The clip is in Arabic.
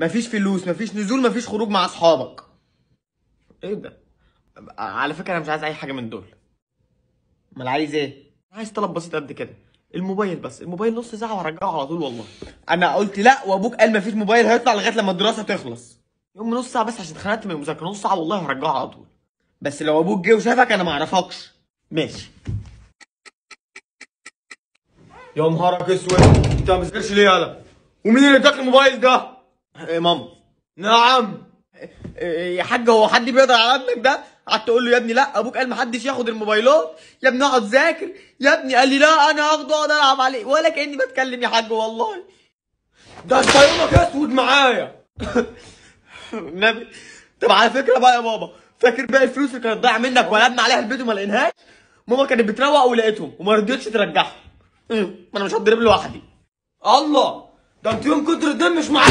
مفيش فلوس مفيش نزول مفيش خروج مع اصحابك ايه ده على فكره انا مش عايز اي حاجه من دول امال عايز ايه عايز طلب بسيط قد كده الموبايل بس الموبايل نص ساعه وهرجعه على طول والله انا قلت لا وابوك قال مفيش موبايل هيطلع لغايه لما الدراسه تخلص يوم نص ساعه بس عشان اتخنقت من المذاكره نص ساعه والله هرجعه على طول بس لو ابوك جه وشافك انا ما اعرفكش ماشي يا نهارك اسود انت ما بتذاكرش ليه يالا ومين اللي اداك الموبايل ده ايه ماما نعم إيه، يا حاج هو حد بيقدر على ابنك ده قعدت اقول له يا ابني لا ابوك قال ما حدش ياخد الموبايلات يا ابني اقعد ذاكر يا ابني قال لي لا انا هاخده اقعد العب عليه ولا كاني بتكلم يا حاج والله ده انت يومك اسود معايا النبي طب على فكره بقى يا بابا فاكر باقي الفلوس اللي كانت ضايعه منك ولعبنا عليها البيت وما لقيناهاش ماما كانت بتروق ولقيتهم وما رضيتش ترجعهم ما أمم، انا مش هتضرب لوحدي الله ده انت يوم كتر الدم مش معايا